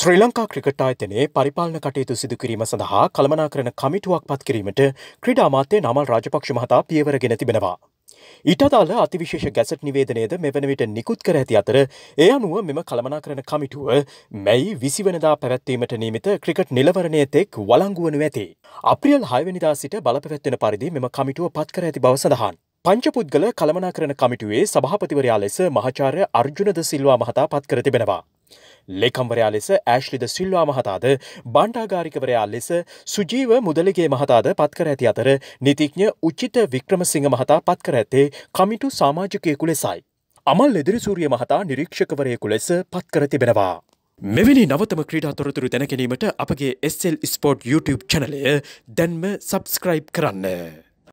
ශ්‍රී Lanka cricket අයතනයේ පරිපාලන කටයුතු සිදුකිරීම සඳහා කළමනාකරන කමිටුවක් පත් කිරීමට ක්‍රඩාමාතය නමල් රාජපක්ෂ මහතා පියවරගෙන තිබෙනවා. ඉටදාල අතිවිශේෂ ගැසට් නිවේදනයද මෙවන විට නිකුත් කර ඇති අතර ඒ අනුව මෙම කළමනාකරන කමිටුව මැයි විසිවනදා පැවැත්වීමට නීමිත ක්‍රිකට් නිලවරණය තෙක් වලංගුවනු ඇති. අප්‍රියල් හයවනිදා සිට බලපැත්වෙන පරිදි මෙම කමිටුව පත් කර ඇති බව සඳහන්. පංචපුද්ගල කළමනාකරන කමිටුවේ සභහපතිවරයා ලෙස මහචාරය අර්ජුනද සිල්වා මහතා පත් කර තිබෙනවා. ලෙකම්වරයා ලෙස ඇශ්ලිද සිල්වා මහතාද බණ්ඩාගාරිකවරයා ලෙස සුජීව මුදලගේ මහතාද පත්කර ඇති අතර නිතිඥ උච්චිත වික්‍රමසිංහ මහතා පත්කර ඇත්තේ කමිටු සාමාජකයකු ලෙසයි. අමල් එදිරිසූරිය මහතා නිරීක්ෂකවරයෙකු ලෙස පත්කර තිබෙනවා. මෙවැනි නවතම ක්‍රීඩා තොරතුරු දැනගැනීමට අපගේ SL ස්පෝට් YouTube චනලය දැන්ම සබස්ක්‍රයිබ් කරන්න.